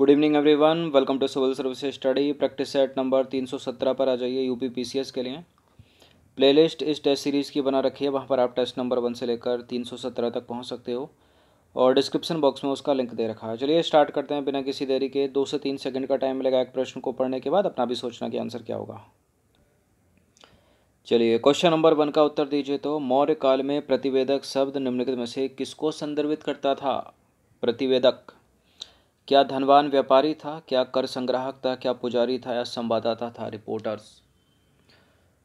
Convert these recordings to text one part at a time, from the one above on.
good evening everyone welcome to civil service study practice set number तीन सौ सत्रह पर आ जाइए U P P C S के लिए प्लेलिस्ट इस टेस्ट सीरीज़ की बना रखी है वहाँ पर आप टेस्ट नंबर वन से लेकर तीन सौ सत्रह तक पहुँच सकते हो और डिस्क्रिप्शन बॉक्स में उसका लिंक दे रखा है चलिए स्टार्ट करते हैं बिना किसी देरी के दो से तीन सेकेंड का टाइम लगा एक प्रश्न को पढ़ने के बाद अपना भी सोचना कि आंसर क्या होगा चलिए क्वेश्चन नंबर वन का उत्तर दीजिए तो मौर्य काल में प्रतिवेदक शब्द निम्नलिखित में से किसको संदर्भित करता था प्रतिवेदक क्या धनवान व्यापारी था क्या कर संग्राहक था क्या पुजारी था या संवाददाता था रिपोर्टर्स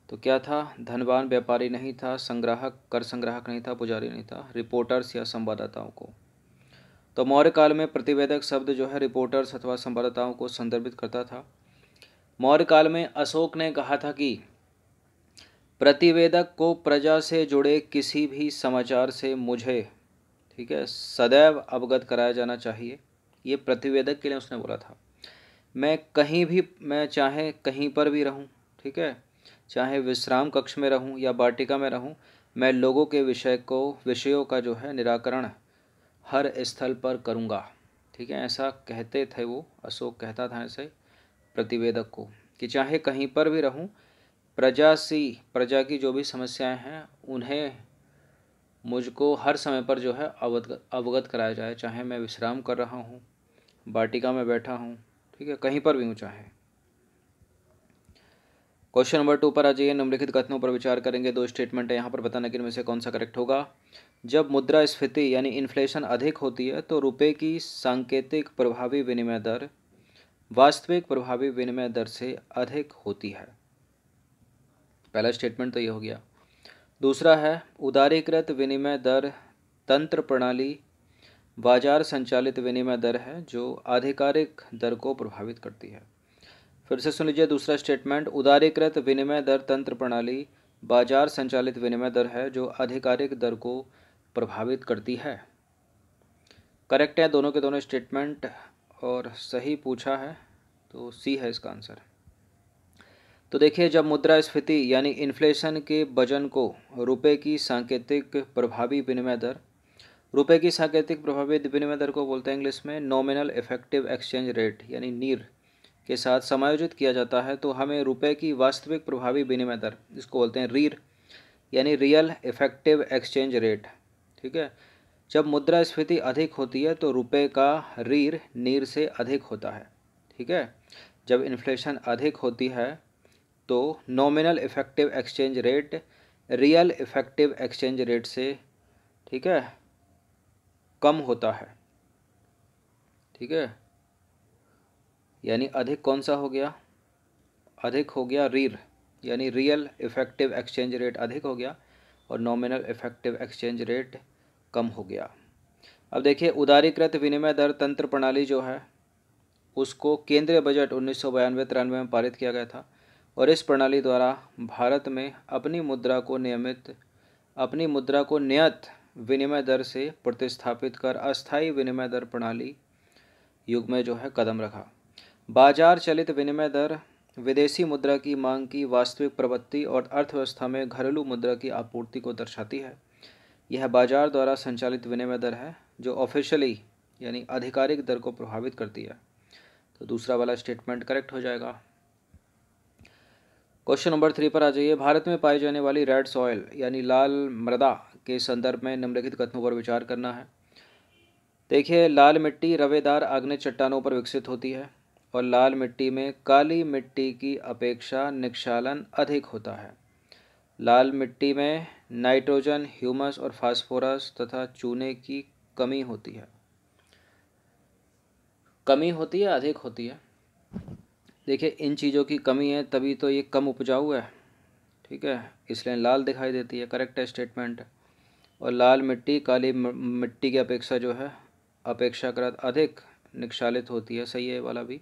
तो क्या था धनवान व्यापारी नहीं था संग्राहक कर संग्राहक नहीं था पुजारी नहीं था रिपोर्टर्स या संवाददाताओं को तो मौर्य काल में प्रतिवेदक शब्द जो है रिपोर्टर्स अथवा संवाददाताओं को संदर्भित करता था मौर्य काल में अशोक ने कहा था कि प्रतिवेदक को प्रजा से जुड़े किसी भी समाचार से मुझे ठीक है सदैव अवगत कराया जाना चाहिए ये प्रतिवेदक के लिए उसने बोला था मैं कहीं भी मैं चाहे कहीं पर भी रहूं ठीक है चाहे विश्राम कक्ष में रहूं या बाटिका में रहूं मैं लोगों के विषय को विषयों का जो है निराकरण हर स्थल पर करूंगा ठीक है ऐसा कहते थे वो अशोक कहता था ऐसे प्रतिवेदक को कि चाहे कहीं पर भी रहूं प्रजा सी प्रजा की जो भी समस्याएं हैं उन्हें मुझको हर समय पर जो है अवगत अवगत कराया जाए चाहे मैं विश्राम कर रहा हूँ वाटिका में बैठा हूँ ठीक है कहीं पर भी ऊँचा है क्वेश्चन नंबर टू पर आ जाइए निम्नलिखित कथनों पर विचार करेंगे दो स्टेटमेंट है यहाँ पर बताना कि इनमें से कौन सा करेक्ट होगा जब मुद्रा स्फीति यानी इन्फ्लेशन अधिक होती है तो रुपए की सांकेतिक प्रभावी विनिमय दर वास्तविक प्रभावी विनिमय दर से अधिक होती है पहला स्टेटमेंट तो ये हो गया दूसरा है उदारीकृत विनिमय दर तंत्र प्रणाली बाजार संचालित विनिमय दर है जो आधिकारिक दर को प्रभावित करती है फिर से सुन लीजिए दूसरा स्टेटमेंट उदारीकृत विनिमय दर तंत्र प्रणाली बाजार संचालित विनिमय दर है जो आधिकारिक दर को प्रभावित करती है करेक्ट है दोनों के दोनों स्टेटमेंट और सही पूछा है तो सी है इसका आंसर तो देखिए जब मुद्रास्फीति यानी इन्फ्लेशन के वजन को रुपए की सांकेतिक प्रभावी विनिमय दर रुपए की सांकेतिक प्रभावी विनिमय दर को बोलते हैं इंग्लिश में नॉमिनल इफेक्टिव एक्सचेंज रेट यानी नीर के साथ समायोजित किया जाता है तो हमें रुपए की वास्तविक प्रभावी विनिमय दर इसको बोलते हैं रीर यानी रियल इफेक्टिव एक्सचेंज रेट ठीक है जब मुद्रा स्फीति अधिक होती है तो रुपए का रीर नीर से अधिक होता है ठीक है जब इन्फ्लेशन अधिक होती है तो nominal effective exchange rate real effective exchange rate से ठीक है कम होता है ठीक है यानी अधिक कौन सा हो गया अधिक हो गया रीर यानी रियल इफेक्टिव एक्सचेंज रेट अधिक हो गया और नॉमिनल इफेक्टिव एक्सचेंज रेट कम हो गया अब देखिए उदारीकृत विनिमय दर तंत्र प्रणाली जो है उसको केंद्रीय बजट उन्नीस सौ बयानवे तिरानवे में पारित किया गया था और इस प्रणाली द्वारा भारत में अपनी मुद्रा को नियमित अपनी मुद्रा को नियत विनिमय दर से प्रतिस्थापित कर अस्थायी विनिमय दर प्रणाली युग में जो है कदम रखा बाजार चलित विनिमय दर विदेशी मुद्रा की मांग की वास्तविक प्रवृत्ति और अर्थव्यवस्था में घरेलू मुद्रा की आपूर्ति को दर्शाती है यह बाजार द्वारा संचालित विनिमय दर है जो ऑफिशियली यानी आधिकारिक दर को प्रभावित करती है तो दूसरा वाला स्टेटमेंट करेक्ट हो जाएगा क्वेश्चन नंबर थ्री पर आ जाइए भारत में पाई जाने वाली रेड सॉयल यानी लाल मृदा के संदर्भ में निम्नलिखित कथनों पर विचार करना है देखिए लाल मिट्टी रवेदार आग्नेय चट्टानों पर विकसित होती है और लाल मिट्टी में काली मिट्टी की अपेक्षा निक्षालन अधिक होता है लाल मिट्टी में नाइट्रोजन ह्यूमस और फास्फोरस तथा चूने की कमी होती है कमी होती है अधिक होती है देखिए इन चीज़ों की कमी है तभी तो ये कम उपजाऊ है ठीक है इसलिए लाल दिखाई देती है करेक्ट स्टेटमेंट है और लाल मिट्टी काली मिट्टी की अपेक्षा जो है अपेक्षाकृत अधिक निक्षालित होती है सही है वाला भी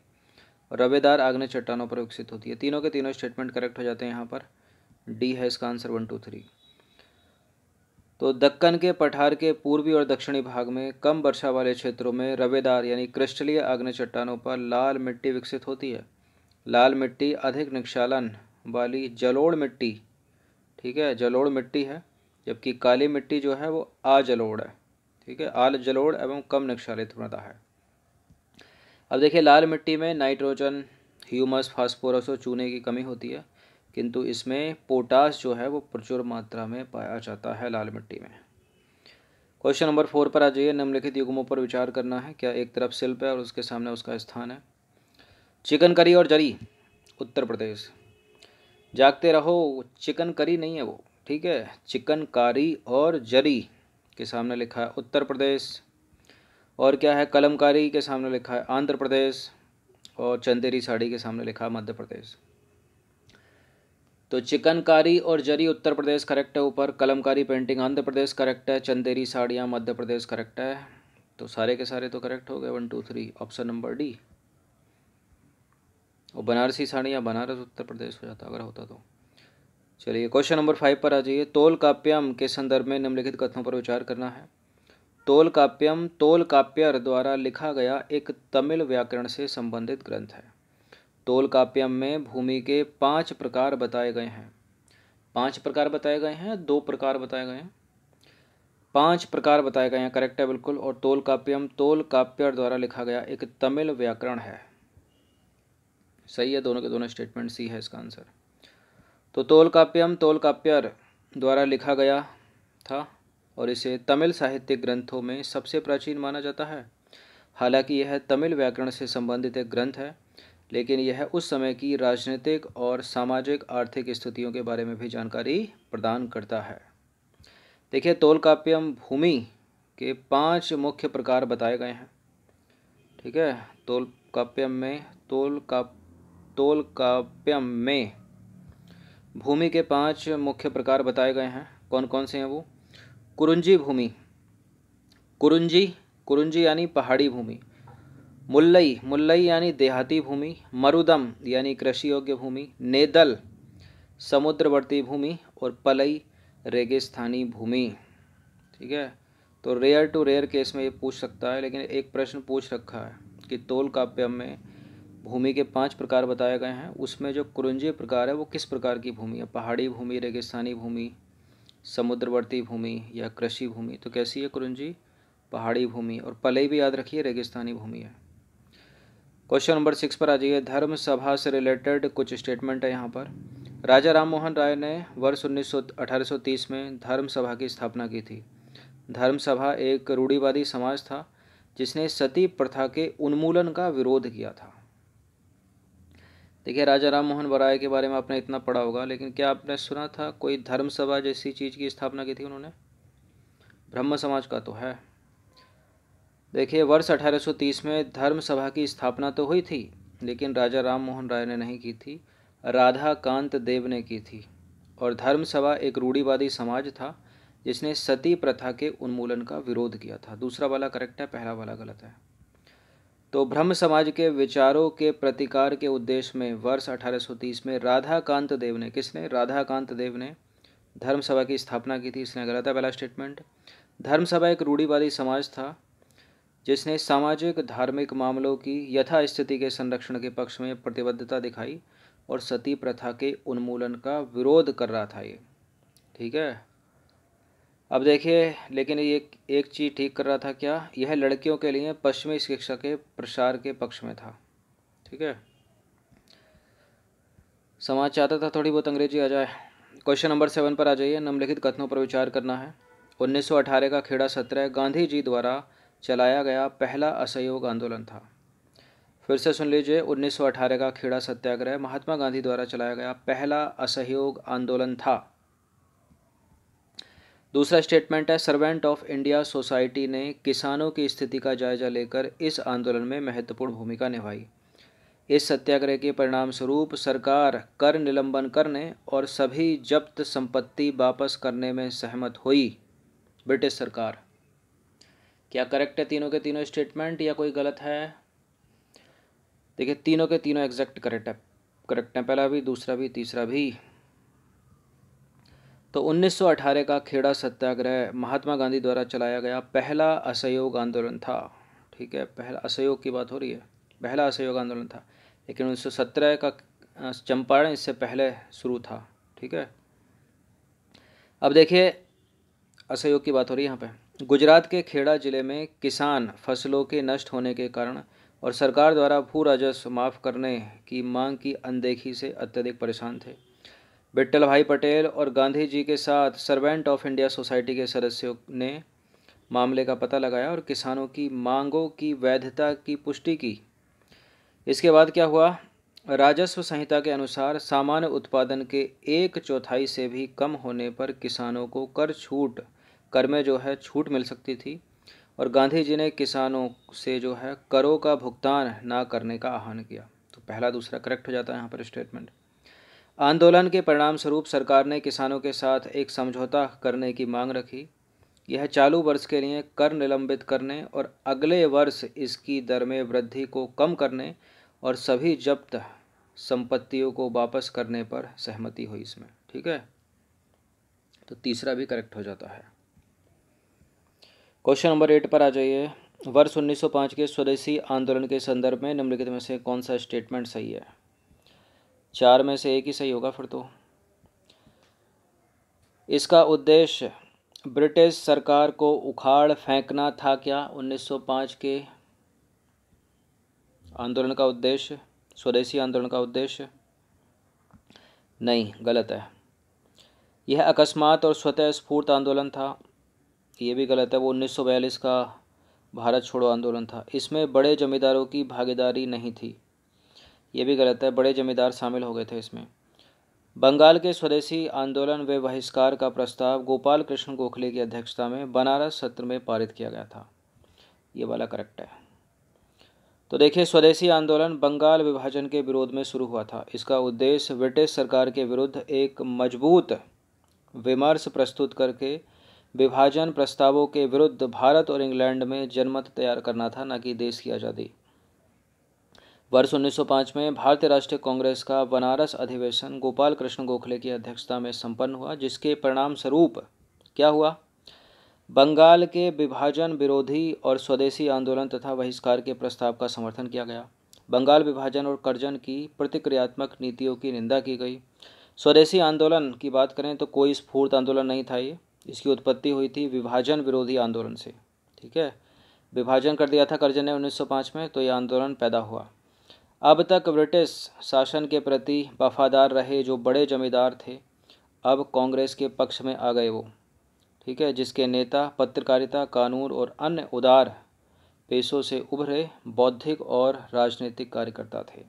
और रवेदार आग्नेय चट्टानों पर विकसित होती है तीनों के तीनों स्टेटमेंट करेक्ट हो जाते हैं यहाँ पर डी है इसका आंसर वन टू थ्री तो दक्कन के पठार के पूर्वी और दक्षिणी भाग में कम वर्षा वाले क्षेत्रों में रवेदार यानी क्रिस्टलीय आग्नेय चट्टानों पर लाल मिट्टी विकसित होती है लाल मिट्टी अधिक निक्षालन वाली जलोड़ मिट्टी ठीक है जलोड़ मिट्टी है जबकि काली मिट्टी जो है वो आजलोड़ है ठीक है आल जलोड़ एवं कम निक्षारित मृदा है अब देखिए लाल मिट्टी में नाइट्रोजन ह्यूमस फास्फोरस और चूने की कमी होती है किंतु इसमें पोटास जो है वो प्रचुर मात्रा में पाया जाता है लाल मिट्टी में क्वेश्चन नंबर फोर पर आ जाइए निम्नलिखित युगमों पर विचार करना है क्या एक तरफ शिल्प है और उसके सामने उसका स्थान है चिकन करी और जरी उत्तर प्रदेश जागते रहो चिकन करी नहीं है वो ठीक है चिकनकारी और जरी के सामने लिखा है उत्तर प्रदेश और क्या है कलमकारी के सामने लिखा है आंध्र प्रदेश और चंदेरी साड़ी के सामने लिखा है मध्य प्रदेश तो चिकनकारी और जरी उत्तर प्रदेश करेक्ट है ऊपर कलमकारी पेंटिंग आंध्र प्रदेश करेक्ट है चंदेरी साड़ियाँ मध्य प्रदेश करेक्ट है तो सारे के सारे तो करेक्ट हो गए one two three option number D और बनारसी साड़ियाँ बनारस उत्तर प्रदेश हो जाता अगर होता तो चलिए क्वेश्चन नंबर फाइव पर आ जाइए तोल काप्यम के संदर्भ में निम्नलिखित कथनों पर विचार करना है तोल काप्यम तोल काप्यर द्वारा लिखा गया एक तमिल व्याकरण से संबंधित ग्रंथ है तोल काप्यम में भूमि के पांच प्रकार बताए गए हैं पांच प्रकार बताए गए हैं दो प्रकार बताए गए हैं पांच प्रकार बताए गए हैं करेक्ट है बिल्कुल और तोल काप्यम तोल काप्यर द्वारा लिखा गया एक तमिल व्याकरण है सही है दोनों के दोनों स्टेटमेंट सी है इसका आंसर तो तोल काप्यम तोल काप्यर द्वारा लिखा गया था और इसे तमिल साहित्यिक ग्रंथों में सबसे प्राचीन माना जाता है हालांकि यह तमिल व्याकरण से संबंधित एक ग्रंथ है लेकिन यह उस समय की राजनीतिक और सामाजिक आर्थिक स्थितियों के बारे में भी जानकारी प्रदान करता है देखिए तोल काप्यम भूमि के पांच मुख्य प्रकार बताए गए हैं ठीक है तोल काप्यम में तोल का तोल काप्यम में भूमि के पांच मुख्य प्रकार बताए गए हैं कौन कौन से हैं वो कुरुंजी भूमि कुरुंजी कुरुंजी यानी पहाड़ी भूमि मुल्लई मुल्लई यानी देहाती भूमि मरुदम यानी कृषि योग्य भूमि नेदल समुद्रवर्ती भूमि और पलई रेगिस्तानी भूमि ठीक है तो रेयर टू रेयर केस में ये पूछ सकता है लेकिन एक प्रश्न पूछ रखा है कि तोल काव्यम में भूमि के पांच प्रकार बताए गए हैं उसमें जो कुरुंजी प्रकार है वो किस प्रकार की भूमि है पहाड़ी भूमि रेगिस्तानी भूमि समुद्रवर्ती भूमि या कृषि भूमि तो कैसी है कुरुंजी पहाड़ी भूमि और पलई भी याद रखिए रेगिस्तानी भूमि है क्वेश्चन नंबर सिक्स पर आ जाइए धर्म सभा से रिलेटेड कुछ स्टेटमेंट है यहाँ पर राजा राम मोहन राय ने वर्ष उन्नीस 1830 में धर्म सभा की स्थापना की थी धर्म सभा एक रूढ़ीवादी समाज था जिसने सती प्रथा के उन्मूलन का विरोध किया था देखिए राजा राम मोहन बराय के बारे में आपने इतना पढ़ा होगा लेकिन क्या आपने सुना था कोई धर्म सभा जैसी चीज़ की स्थापना की थी उन्होंने ब्रह्म समाज का तो है देखिए वर्ष 1830 में धर्म सभा की स्थापना तो हुई थी लेकिन राजा राम मोहन राय ने नहीं की थी राधा कांत देव ने की थी और धर्म सभा एक रूढ़ीवादी समाज था जिसने सती प्रथा के उन्मूलन का विरोध किया था दूसरा वाला करेक्ट है पहला वाला गलत है तो ब्रह्म समाज के विचारों के प्रतिकार के उद्देश्य में वर्ष 1830 में राधाकांत देव ने किसने राधाकांत देव ने धर्म सभा की स्थापना की थी इसने गलत है पहला स्टेटमेंट धर्म सभा एक रूढ़ीवादी समाज था जिसने सामाजिक धार्मिक मामलों की यथास्थिति के संरक्षण के पक्ष में प्रतिबद्धता दिखाई और सती प्रथा के उन्मूलन का विरोध कर रहा था ये ठीक है अब देखिए लेकिन ये एक चीज़ ठीक कर रहा था क्या यह लड़कियों के लिए पश्चिमी शिक्षा के प्रसार के पक्ष में था ठीक है समाज चाहता था थोड़ी बहुत अंग्रेजी आ जाए क्वेश्चन नंबर सेवन पर आ जाइए निम्नलिखित कथनों पर विचार करना है 1918 का खेड़ा सत्रह गांधी जी द्वारा चलाया गया पहला असहयोग आंदोलन था फिर से सुन लीजिए 1918 का खेड़ा सत्याग्रह महात्मा गांधी द्वारा चलाया गया पहला असहयोग आंदोलन था दूसरा स्टेटमेंट है सर्वेंट ऑफ इंडिया सोसाइटी ने किसानों की स्थिति का जायजा लेकर इस आंदोलन में महत्वपूर्ण भूमिका निभाई इस सत्याग्रह के परिणाम स्वरूप सरकार कर निलंबन करने और सभी जब्त संपत्ति वापस करने में सहमत हुई ब्रिटिश सरकार क्या करेक्ट है तीनों के तीनों स्टेटमेंट या कोई गलत है देखिए तीनों के तीनों एग्जैक्ट करेक्ट है करेक्ट है पहला भी दूसरा भी तीसरा भी तो 1918 का खेड़ा सत्याग्रह महात्मा गांधी द्वारा चलाया गया पहला असहयोग आंदोलन था ठीक है पहला असहयोग की बात हो रही है पहला असहयोग आंदोलन था लेकिन 1917 का चंपारण इससे पहले शुरू था ठीक है अब देखिए असहयोग की बात हो रही है यहाँ पे गुजरात के खेड़ा जिले में किसान फसलों के नष्ट होने के कारण और सरकार द्वारा भू राजस्व माफ़ करने की मांग की अनदेखी से अत्यधिक परेशान थे विट्ठल भाई पटेल और गांधी जी के साथ सर्वेंट ऑफ इंडिया सोसाइटी के सदस्यों ने मामले का पता लगाया और किसानों की मांगों की वैधता की पुष्टि की इसके बाद क्या हुआ राजस्व संहिता के अनुसार सामान्य उत्पादन के एक चौथाई से भी कम होने पर किसानों को कर छूट कर में जो है छूट मिल सकती थी और गांधी जी ने किसानों से जो है करों का भुगतान ना करने का आह्वान किया तो पहला दूसरा करेक्ट हो जाता है यहाँ पर स्टेटमेंट आंदोलन के परिणाम स्वरूप सरकार ने किसानों के साथ एक समझौता करने की मांग रखी यह चालू वर्ष के लिए कर निलंबित करने और अगले वर्ष इसकी दर में वृद्धि को कम करने और सभी जब्त संपत्तियों को वापस करने पर सहमति हुई इसमें ठीक है तो तीसरा भी करेक्ट हो जाता है क्वेश्चन नंबर एट पर आ जाइए वर्ष 1905 के स्वदेशी आंदोलन के संदर्भ में निम्नलिखित में से कौन सा स्टेटमेंट सही है चार में से एक ही सही होगा फिर तो इसका उद्देश्य ब्रिटिश सरकार को उखाड़ फेंकना था क्या 1905 के आंदोलन का उद्देश्य स्वदेशी आंदोलन का उद्देश्य नहीं गलत है यह अकस्मात और स्वतः स्फूर्त आंदोलन था ये भी गलत है वो 1942 का भारत छोड़ो आंदोलन था इसमें बड़े जमींदारों की भागीदारी नहीं थी ये भी गलत है बड़े जमींदार शामिल हो गए थे इसमें बंगाल के स्वदेशी आंदोलन व बहिष्कार का प्रस्ताव गोपाल कृष्ण गोखले की अध्यक्षता में बनारस सत्र में पारित किया गया था ये वाला करेक्ट है तो देखिए स्वदेशी आंदोलन बंगाल विभाजन के विरोध में शुरू हुआ था इसका उद्देश्य ब्रिटिश सरकार के विरुद्ध एक मजबूत विमर्श प्रस्तुत करके विभाजन प्रस्तावों के विरुद्ध भारत और इंग्लैंड में जनमत तैयार करना था न कि देश की आज़ादी वर्ष 1905 में भारतीय राष्ट्रीय कांग्रेस का बनारस अधिवेशन गोपाल कृष्ण गोखले की अध्यक्षता में संपन्न हुआ जिसके परिणाम स्वरूप क्या हुआ बंगाल के विभाजन विरोधी और स्वदेशी आंदोलन तथा बहिष्कार के प्रस्ताव का समर्थन किया गया बंगाल विभाजन और कर्जन की प्रतिक्रियात्मक नीतियों की निंदा की गई स्वदेशी आंदोलन की बात करें तो कोई स्फूर्त आंदोलन नहीं था ये इसकी उत्पत्ति हुई थी विभाजन विरोधी आंदोलन से ठीक है विभाजन कर दिया था कर्जन ने 1905 में तो यह आंदोलन पैदा हुआ अब तक ब्रिटिश शासन के प्रति वफादार रहे जो बड़े जमींदार थे अब कांग्रेस के पक्ष में आ गए वो ठीक है जिसके नेता पत्रकारिता कानून और अन्य उदार पेशों से उभरे बौद्धिक और राजनीतिक कार्यकर्ता थे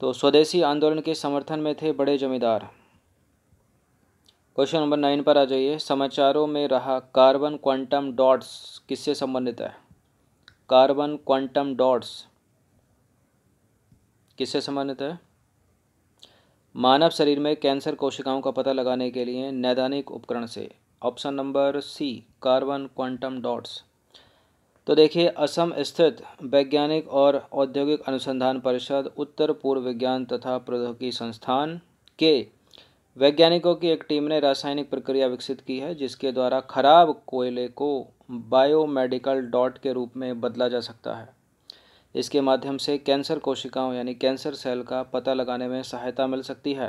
तो स्वदेशी आंदोलन के समर्थन में थे बड़े जमींदार क्वेश्चन नंबर नाइन पर आ जाइए समाचारों में रहा कार्बन क्वांटम डॉट्स किससे संबंधित है कार्बन क्वांटम डॉट्स किससे संबंधित है मानव शरीर में कैंसर कोशिकाओं का पता लगाने के लिए नैदानिक उपकरण से option number C carbon quantum dots तो देखिए असम स्थित वैज्ञानिक और औद्योगिक अनुसंधान परिषद उत्तर पूर्व विज्ञान तथा प्रौद्योगिकी संस्थान के वैज्ञानिकों की एक टीम ने रासायनिक प्रक्रिया विकसित की है जिसके द्वारा खराब कोयले को बायोमेडिकल डॉट के रूप में बदला जा सकता है इसके माध्यम से कैंसर कोशिकाओं यानी कैंसर सेल का पता लगाने में सहायता मिल सकती है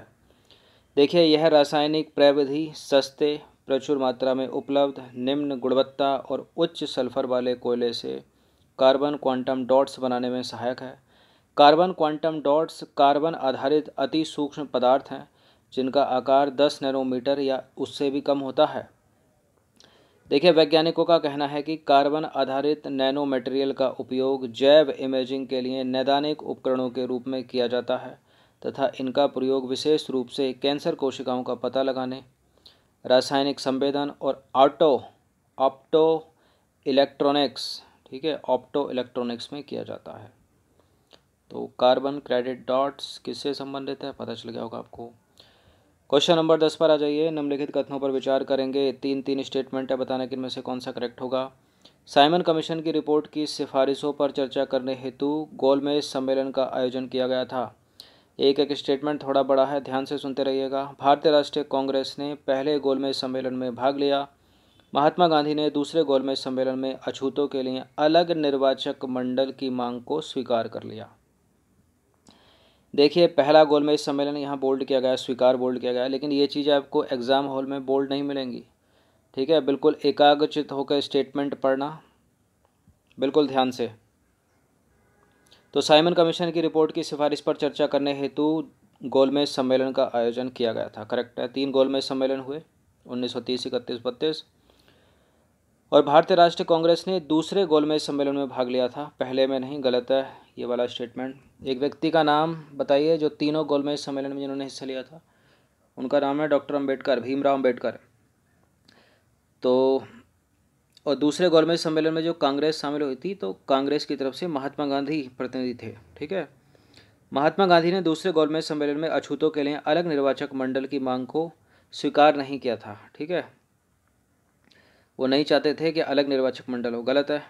देखिए यह रासायनिक प्रविधि सस्ते प्रचुर मात्रा में उपलब्ध निम्न गुणवत्ता और उच्च सल्फर वाले कोयले से कार्बन क्वांटम डॉट्स बनाने में सहायक है कार्बन क्वांटम डॉट्स कार्बन आधारित अति सूक्ष्म पदार्थ हैं जिनका आकार 10 नैनोमीटर या उससे भी कम होता है देखिए वैज्ञानिकों का कहना है कि कार्बन आधारित नैनो मटेरियल का उपयोग जैव इमेजिंग के लिए नैदानिक उपकरणों के रूप में किया जाता है तथा इनका प्रयोग विशेष रूप से कैंसर कोशिकाओं का पता लगाने रासायनिक संवेदन और ऑटो ऑप्टो इलेक्ट्रॉनिक्स ठीक है ऑप्टो इलेक्ट्रॉनिक्स में किया जाता है तो कार्बन क्रेडिट डॉट्स किससे संबंधित है पता चल गया होगा आपको क्वेश्चन नंबर दस पर आ जाइए निम्नलिखित कथनों पर विचार करेंगे तीन तीन स्टेटमेंट है बताना कि इनमें से कौन सा करेक्ट होगा साइमन कमीशन की रिपोर्ट की सिफारिशों पर चर्चा करने हेतु गोलमेज सम्मेलन का आयोजन किया गया था एक एक स्टेटमेंट थोड़ा बड़ा है ध्यान से सुनते रहिएगा भारतीय राष्ट्रीय कांग्रेस ने पहले गोलमेज सम्मेलन में भाग लिया महात्मा गांधी ने दूसरे गोलमेज सम्मेलन में अछूतों के लिए अलग निर्वाचक मंडल की मांग को स्वीकार कर लिया देखिए पहला गोल में इस सम्मेलन यहाँ बोल्ड किया गया स्वीकार बोल्ड किया गया लेकिन ये चीज़ आपको एग्ज़ाम हॉल में बोल्ड नहीं मिलेंगी ठीक है बिल्कुल एकाग्रचित होकर स्टेटमेंट पढ़ना बिल्कुल ध्यान से तो साइमन कमीशन की रिपोर्ट की सिफारिश पर चर्चा करने हेतु गोलमेज सम्मेलन का आयोजन किया गया था करेक्ट है तीन गोलमेज सम्मेलन हुए उन्नीस सौ तीस इकतीस बत्तीस और भारतीय राष्ट्रीय कांग्रेस ने दूसरे गोलमेज सम्मेलन में भाग लिया था पहले में नहीं गलत है ये वाला स्टेटमेंट एक व्यक्ति का नाम बताइए जो तीनों गोलमेज सम्मेलन में जिन्होंने हिस्सा लिया था उनका नाम है डॉक्टर अम्बेडकर भीमराव अम्बेडकर तो और दूसरे गोलमेज सम्मेलन में जो कांग्रेस शामिल हुई थी तो कांग्रेस की तरफ से महात्मा गांधी प्रतिनिधि थे ठीक है महात्मा गांधी ने दूसरे गोलमेज सम्मेलन में अछूतों के लिए अलग निर्वाचक मंडल की मांग को स्वीकार नहीं किया था ठीक है वो नहीं चाहते थे कि अलग निर्वाचक मंडल हो गलत है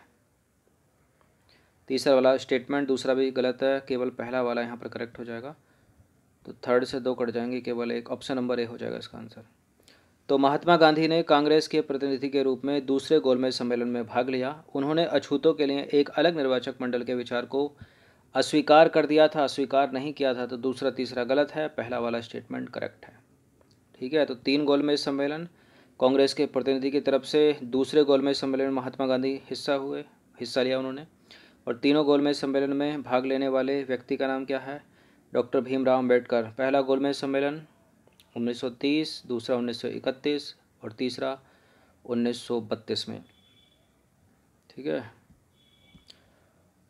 तीसरा वाला स्टेटमेंट दूसरा भी गलत है केवल पहला वाला यहाँ पर करेक्ट हो जाएगा तो थर्ड से दो कट जाएंगे केवल एक ऑप्शन नंबर ए हो जाएगा इसका आंसर तो महात्मा गांधी ने कांग्रेस के प्रतिनिधि के रूप में दूसरे गोलमेज सम्मेलन में भाग लिया उन्होंने अछूतों के लिए एक अलग निर्वाचक मंडल के विचार को अस्वीकार कर दिया था अस्वीकार नहीं किया था तो दूसरा तीसरा गलत है पहला वाला स्टेटमेंट करेक्ट है ठीक है तो तीन गोलमेज सम्मेलन कांग्रेस के प्रतिनिधि की तरफ से दूसरे गोलमेज सम्मेलन में महात्मा गांधी हिस्सा हुए हिस्सा लिया उन्होंने और तीनों गोलमेज सम्मेलन में भाग लेने वाले व्यक्ति का नाम क्या है डॉक्टर भीमराव अम्बेडकर पहला गोलमेज सम्मेलन उन्नीस दूसरा उन्नीस और तीसरा उन्नीस में ठीक है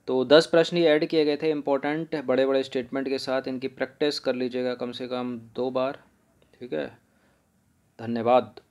तो दस प्रश्न ये ऐड किए गए थे इम्पोर्टेंट बड़े बड़े स्टेटमेंट के साथ इनकी प्रैक्टिस कर लीजिएगा कम से कम दो बार ठीक है धन्यवाद